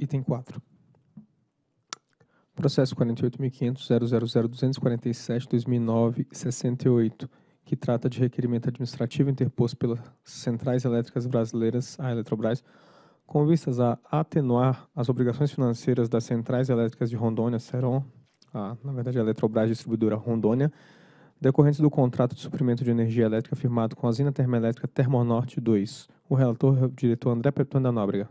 Item 4. Processo 48.500.000.247.2009.68, que trata de requerimento administrativo interposto pelas Centrais Elétricas Brasileiras à Eletrobras, com vistas a atenuar as obrigações financeiras das Centrais Elétricas de Rondônia, Seron, a, na verdade a Eletrobras Distribuidora Rondônia, decorrentes do contrato de suprimento de energia elétrica firmado com a usina termoelétrica Termonorte 2. O relator é o diretor André Peptão da Nóbrega.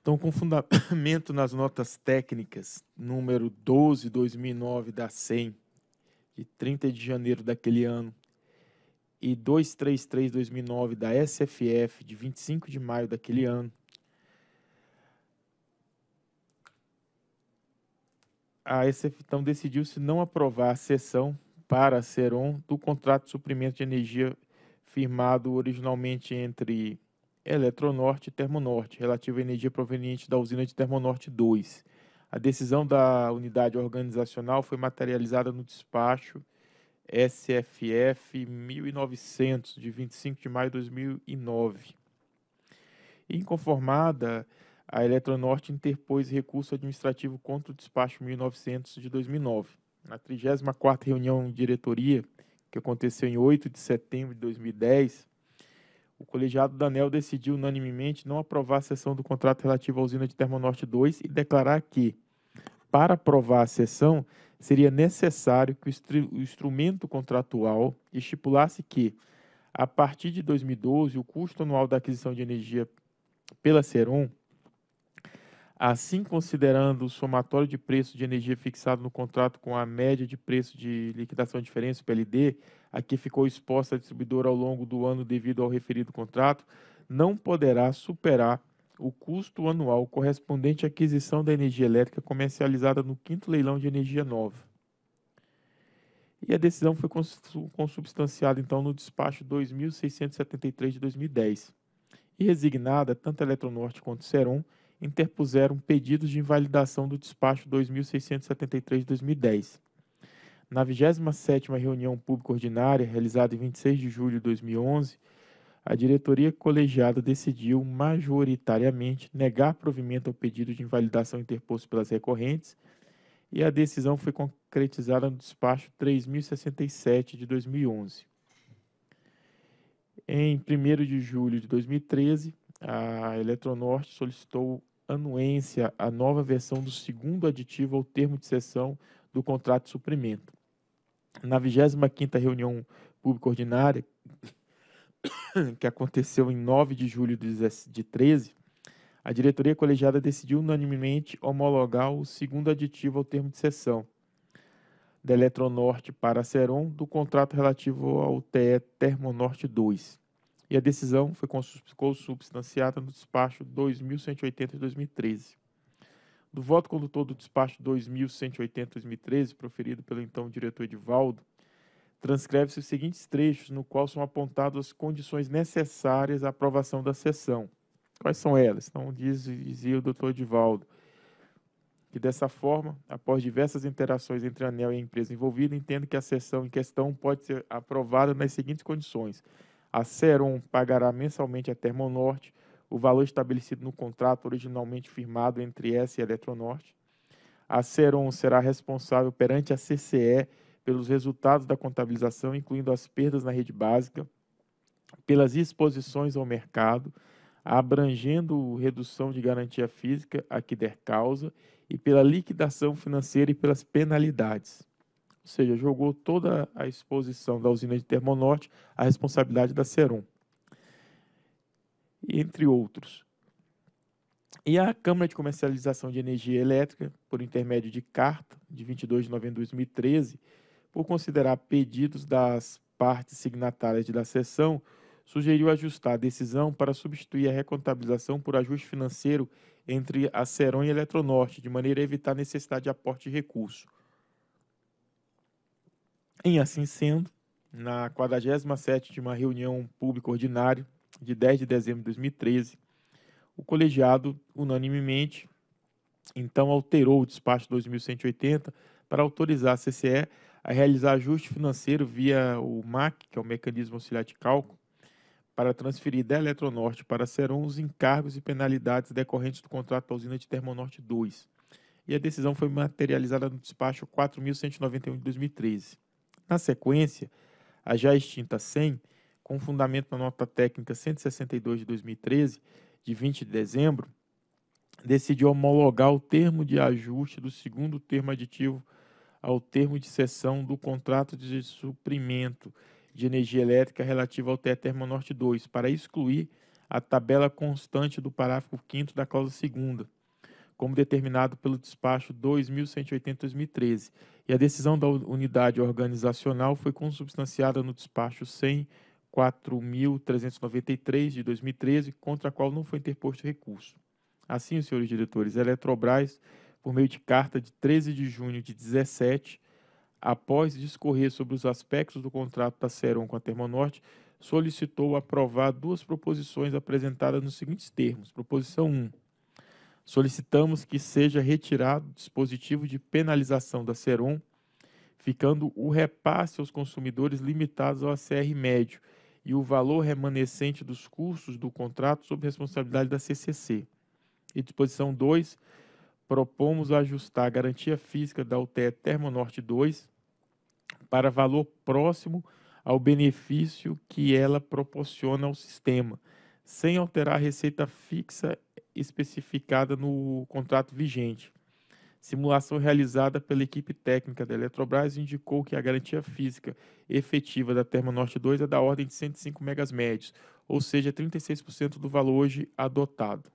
Então, com fundamento nas notas técnicas número 12-2009 da SEM, de 30 de janeiro daquele ano, e 233-2009 da SFF, de 25 de maio daquele ano, a SF então decidiu-se não aprovar a cessão para a Seron do contrato de suprimento de energia firmado originalmente entre Eletronorte e Termonorte, relativo à energia proveniente da usina de Termonorte 2. A decisão da unidade organizacional foi materializada no despacho SFF 1900, de 25 de maio de 2009. Inconformada, a Eletronorte interpôs recurso administrativo contra o despacho 1900 de 2009. Na 34ª reunião de diretoria, que aconteceu em 8 de setembro de 2010, o colegiado da ANEL decidiu unanimemente não aprovar a sessão do contrato relativo à usina de Termonorte 2 e declarar que, para aprovar a sessão, seria necessário que o instrumento contratual estipulasse que, a partir de 2012, o custo anual da aquisição de energia pela Seron Assim, considerando o somatório de preço de energia fixado no contrato com a média de preço de liquidação de diferença, PLD, a que ficou exposta a distribuidora ao longo do ano devido ao referido contrato, não poderá superar o custo anual correspondente à aquisição da energia elétrica comercializada no quinto leilão de energia nova. E a decisão foi consubstanciada, então, no despacho 2673 de 2010. E resignada, tanto a Eletronorte quanto a Seron interpuseram pedidos de invalidação do despacho 2673 de 2010. Na 27ª reunião pública ordinária, realizada em 26 de julho de 2011, a diretoria colegiada decidiu majoritariamente negar provimento ao pedido de invalidação interposto pelas recorrentes e a decisão foi concretizada no despacho 3067 de 2011. Em 1 de julho de 2013, a Eletronorte solicitou anuência à nova versão do segundo aditivo ao termo de cessão do contrato de suprimento. Na 25ª reunião pública ordinária, que aconteceu em 9 de julho de 13, a diretoria colegiada decidiu unanimemente homologar o segundo aditivo ao termo de cessão da Eletronorte para a Seron do contrato relativo ao TE Termonorte 2 e a decisão foi consubstanciada no despacho 2180 de 2013. Do voto condutor do despacho 2180 de 2013, proferido pelo então diretor Edivaldo, transcreve-se os seguintes trechos, no qual são apontadas as condições necessárias à aprovação da sessão. Quais são elas? Então, diz, dizia o doutor Edivaldo, que dessa forma, após diversas interações entre a ANEL e a empresa envolvida, entendo que a sessão em questão pode ser aprovada nas seguintes condições – a Seron pagará mensalmente à Termonorte o valor estabelecido no contrato originalmente firmado entre essa e a Eletronorte. A Seron será responsável perante a CCE pelos resultados da contabilização, incluindo as perdas na rede básica, pelas exposições ao mercado, abrangendo redução de garantia física a que der causa, e pela liquidação financeira e pelas penalidades ou seja, jogou toda a exposição da usina de Termonorte à responsabilidade da Serum, entre outros. E a Câmara de Comercialização de Energia Elétrica, por intermédio de carta de 22 de novembro de 2013, por considerar pedidos das partes signatárias da sessão, sugeriu ajustar a decisão para substituir a recontabilização por ajuste financeiro entre a Seron e a Eletronorte, de maneira a evitar a necessidade de aporte de recurso. Em assim sendo, na 47 reunião pública ordinária de 10 de dezembro de 2013, o colegiado unanimemente então alterou o despacho 2180 para autorizar a CCE a realizar ajuste financeiro via o MAC, que é o mecanismo auxiliar de cálculo, para transferir da Eletronorte para a Seron os encargos e penalidades decorrentes do contrato da usina de Termonorte 2. E a decisão foi materializada no despacho 4191 de 2013. Na sequência, a já extinta Cem, com fundamento na nota técnica 162 de 2013, de 20 de dezembro, decidiu homologar o termo de ajuste do segundo termo aditivo ao termo de cessão do contrato de suprimento de energia elétrica relativo ao TE Termo Norte 2, para excluir a tabela constante do parágrafo 5 da cláusula 2 como determinado pelo despacho 2180-2013, e a decisão da unidade organizacional foi consubstanciada no despacho 100 4.393 de 2013, contra a qual não foi interposto recurso. Assim, os senhores diretores, a Eletrobras, por meio de carta de 13 de junho de 17, após discorrer sobre os aspectos do contrato da Seron com a Termonorte, solicitou aprovar duas proposições apresentadas nos seguintes termos. Proposição 1 solicitamos que seja retirado o dispositivo de penalização da Seron, ficando o repasse aos consumidores limitados ao ACR médio e o valor remanescente dos custos do contrato sob responsabilidade da CCC. E disposição 2, propomos ajustar a garantia física da UTE Termonorte 2 para valor próximo ao benefício que ela proporciona ao sistema – sem alterar a receita fixa especificada no contrato vigente. Simulação realizada pela equipe técnica da Eletrobras indicou que a garantia física efetiva da Terma Norte 2 é da ordem de 105 megas médios, ou seja, 36% do valor hoje adotado.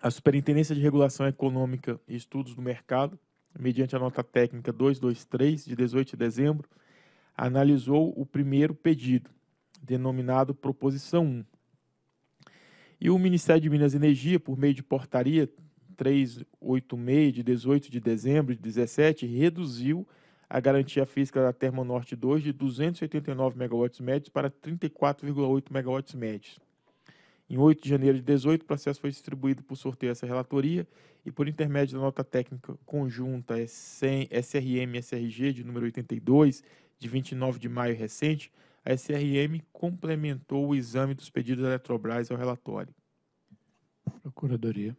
A Superintendência de Regulação Econômica e Estudos do Mercado, mediante a nota técnica 223 de 18 de dezembro, analisou o primeiro pedido denominado Proposição 1. E o Ministério de Minas e Energia, por meio de portaria 386 de 18 de dezembro de 2017, reduziu a garantia física da Termonorte 2 de 289 MW médios para 34,8 MW. médios. Em 8 de janeiro de 2018, o processo foi distribuído por sorteio essa relatoria e por intermédio da nota técnica conjunta SRM-SRG de número 82, de 29 de maio recente, a SRM complementou o exame dos pedidos da Eletrobras ao relatório. Procuradoria.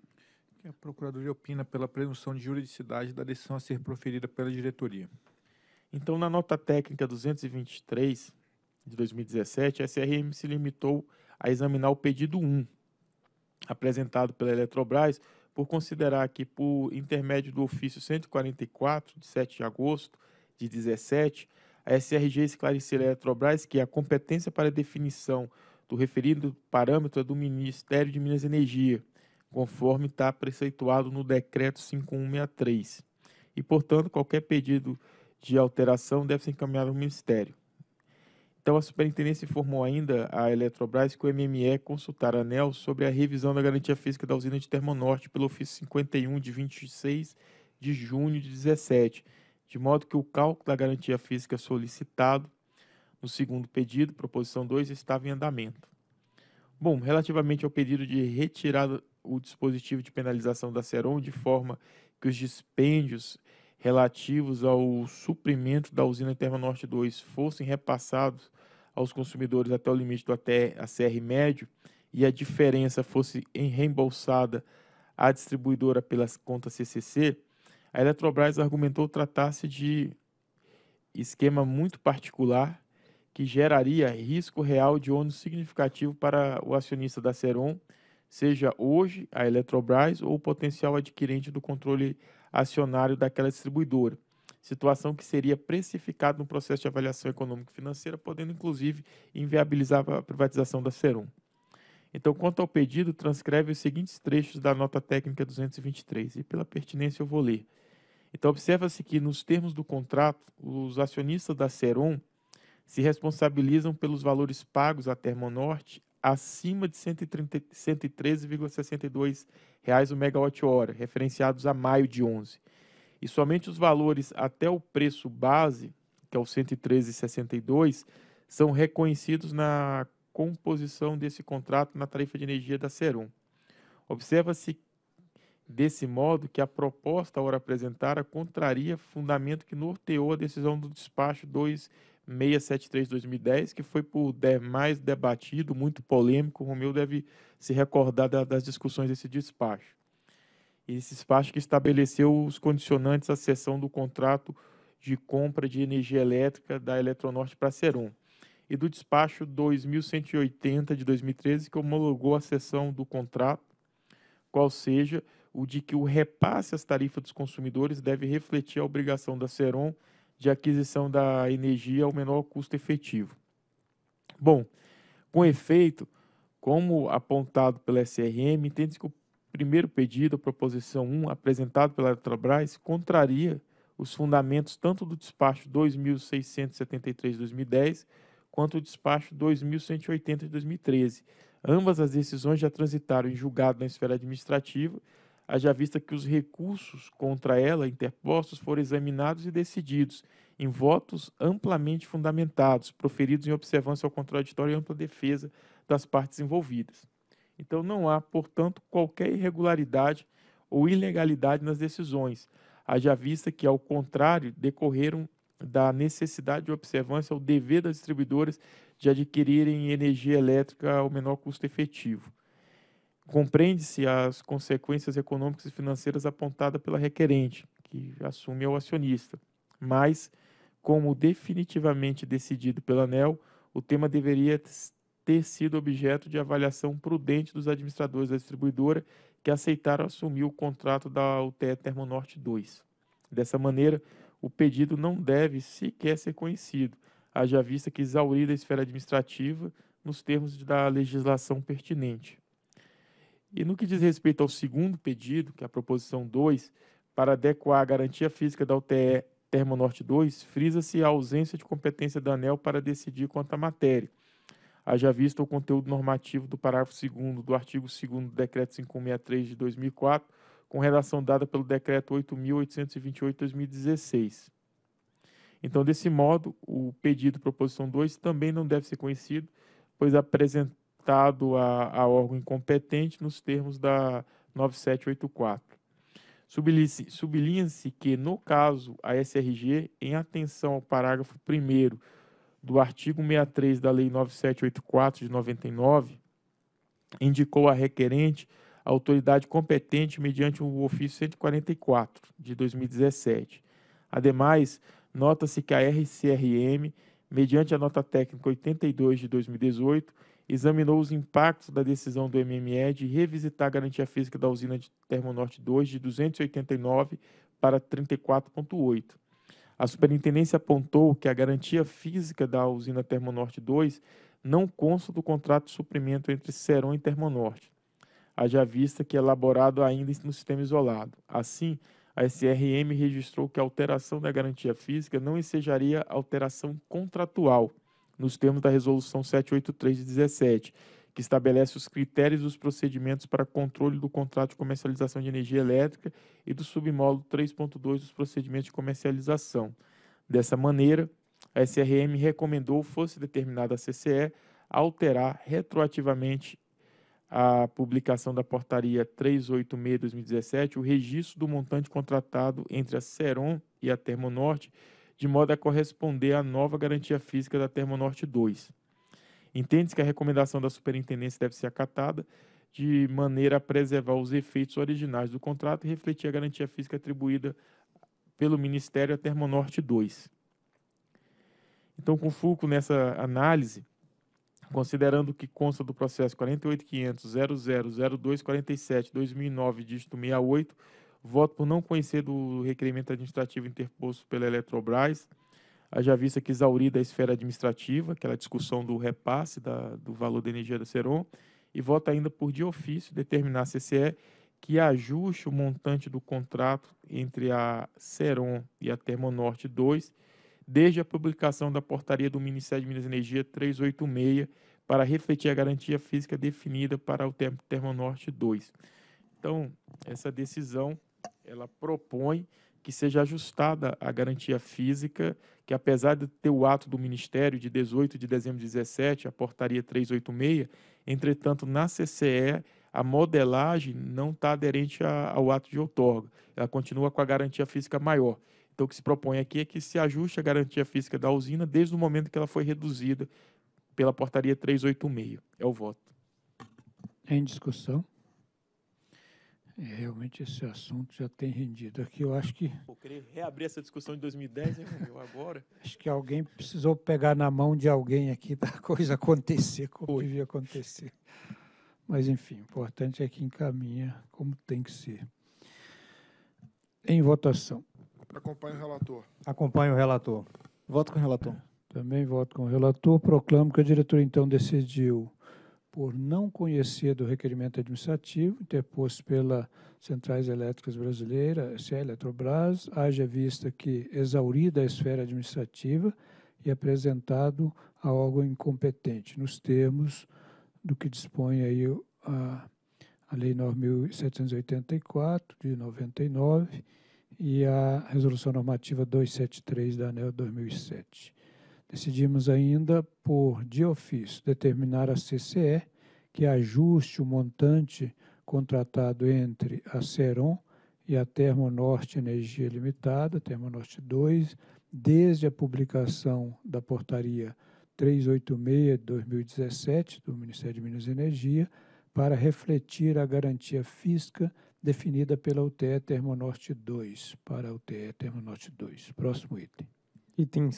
A Procuradoria opina pela presunção de juridicidade da decisão a ser proferida pela diretoria. Então, na nota técnica 223 de 2017, a SRM se limitou a examinar o pedido 1, apresentado pela Eletrobras, por considerar que, por intermédio do ofício 144, de 7 de agosto de 17, a SRG esclareceu a Eletrobras que a competência para definição do referido parâmetro é do Ministério de Minas e Energia, conforme está preceituado no Decreto 5163. E, portanto, qualquer pedido de alteração deve ser encaminhado ao Ministério. Então, a Superintendência informou ainda à Eletrobras que o MME consultará a ANEL sobre a revisão da garantia física da usina de Termonorte pelo ofício 51 de 26 de junho de 17 de modo que o cálculo da garantia física solicitado no segundo pedido, proposição 2, estava em andamento. Bom, relativamente ao pedido de retirada o dispositivo de penalização da Seron de forma que os dispêndios relativos ao suprimento da usina Norte 2 fossem repassados aos consumidores até o limite do ACR médio e a diferença fosse reembolsada à distribuidora pelas contas CCC, a Eletrobras argumentou tratar-se de esquema muito particular que geraria risco real de ônus significativo para o acionista da Seron, seja hoje a Eletrobras ou o potencial adquirente do controle acionário daquela distribuidora, situação que seria precificada no processo de avaliação econômico-financeira, podendo inclusive inviabilizar a privatização da Seron. Então, quanto ao pedido, transcreve os seguintes trechos da nota técnica 223 e pela pertinência eu vou ler. Então, observa-se que, nos termos do contrato, os acionistas da Seron se responsabilizam pelos valores pagos à Termonorte acima de R$ 113,62 o megawatt-hora, referenciados a maio de 11. E somente os valores até o preço base, que é o 113,62, são reconhecidos na composição desse contrato na tarifa de energia da Serum. Observa-se desse modo que a proposta ora apresentada contraria fundamento que norteou a decisão do despacho 2673-2010, que foi por demais debatido, muito polêmico. O Romeu deve se recordar da, das discussões desse despacho. Esse despacho que estabeleceu os condicionantes à cessão do contrato de compra de energia elétrica da Eletronorte para a Serum e do despacho 2180 de 2013, que homologou a cessão do contrato, qual seja o de que o repasse às tarifas dos consumidores deve refletir a obrigação da Ceron de aquisição da energia ao menor custo efetivo. Bom, com efeito, como apontado pela SRM, entende-se que o primeiro pedido, a proposição 1, apresentado pela Eletrobras, contraria os fundamentos tanto do despacho 2673 de 2010 quanto o despacho 2180 de 2013. Ambas as decisões já transitaram em julgado na esfera administrativa haja vista que os recursos contra ela interpostos foram examinados e decididos em votos amplamente fundamentados, proferidos em observância ao contraditório e ampla defesa das partes envolvidas. Então não há, portanto, qualquer irregularidade ou ilegalidade nas decisões, haja vista que, ao contrário, decorreram da necessidade de observância ao dever das distribuidoras de adquirirem energia elétrica ao menor custo efetivo. Compreende-se as consequências econômicas e financeiras apontadas pela requerente, que assume ao acionista, mas, como definitivamente decidido pela ANEL, o tema deveria ter sido objeto de avaliação prudente dos administradores da distribuidora que aceitaram assumir o contrato da UTE Termonorte 2. Dessa maneira, o pedido não deve sequer ser conhecido, haja vista que exaurida a esfera administrativa nos termos da legislação pertinente. E no que diz respeito ao segundo pedido, que é a proposição 2, para adequar a garantia física da UTE Termonorte 2, frisa-se a ausência de competência da ANEL para decidir quanto à matéria. Haja visto o conteúdo normativo do parágrafo 2 do artigo 2 do Decreto 563 de 2004, com redação dada pelo Decreto 8.828 de 2016. Então, desse modo, o pedido proposição 2 também não deve ser conhecido, pois apresenta a, a órgão incompetente nos termos da 9784. Sublinha-se que, no caso, a SRG, em atenção ao parágrafo 1 do artigo 63 da Lei 9784 de 99, indicou a requerente a autoridade competente mediante o ofício 144 de 2017. Ademais, nota-se que a RCRM, mediante a nota técnica 82 de 2018, examinou os impactos da decisão do MME de revisitar a garantia física da usina de Termonorte 2 de 289 para 34,8. A superintendência apontou que a garantia física da usina Termonorte 2 não consta do contrato de suprimento entre Serão e Termonorte, haja vista que é elaborado ainda no sistema isolado. Assim, a SRM registrou que a alteração da garantia física não ensejaria alteração contratual nos termos da Resolução 783 de 17, que estabelece os critérios e os procedimentos para controle do contrato de comercialização de energia elétrica e do submódulo 3.2 dos procedimentos de comercialização. Dessa maneira, a SRM recomendou fosse determinada a CCE alterar retroativamente a publicação da portaria 386/2017, o registro do montante contratado entre a Ceron e a Termonorte de modo a corresponder à nova garantia física da Termonorte 2. Entende-se que a recomendação da superintendência deve ser acatada de maneira a preservar os efeitos originais do contrato e refletir a garantia física atribuída pelo Ministério à Termonorte 2. Então, com fulcro nessa análise, considerando que consta do processo 48500 2009 dígito 68 voto por não conhecer do requerimento administrativo interposto pela Eletrobras, haja vista que exaurida a esfera administrativa, aquela discussão do repasse da, do valor da energia da Seron, e voto ainda por de ofício determinar a CCE que ajuste o montante do contrato entre a Seron e a Termonorte 2, desde a publicação da portaria do Ministério de Minas e Energia 386, para refletir a garantia física definida para o Termonorte 2. Então, essa decisão ela propõe que seja ajustada a garantia física, que apesar de ter o ato do Ministério de 18 de dezembro de 2017, a portaria 386, entretanto, na CCE, a modelagem não está aderente a, ao ato de outorga, ela continua com a garantia física maior. Então, o que se propõe aqui é que se ajuste a garantia física da usina desde o momento que ela foi reduzida pela portaria 386. É o voto. Em discussão? É, realmente esse assunto já tem rendido aqui. Eu acho que. Vou querer reabrir essa discussão de 2010, hein, meu, Agora. acho que alguém precisou pegar na mão de alguém aqui da coisa acontecer como Foi. devia acontecer. Mas, enfim, o importante é que encaminha como tem que ser. Em votação. Acompanho o relator. Acompanho o relator. Voto com o relator. Também voto com o relator. Proclamo que a diretor então decidiu por não conhecer do requerimento administrativo interposto pela Centrais Elétricas Brasileira, SE Eletrobras, haja vista que exaurida a esfera administrativa e apresentado a órgão incompetente, nos termos do que dispõe aí a, a Lei 9.784, de 99, e a Resolução Normativa 273 da ANEL 2007. Decidimos ainda, por de ofício, determinar a CCE que ajuste o montante contratado entre a Ceron e a Termonorte Energia Limitada, Termonorte 2, desde a publicação da portaria 386 de 2017 do Ministério de Minas e Energia, para refletir a garantia física definida pela UTE Termonorte 2, para a UTE Termonorte 2. Próximo item. Item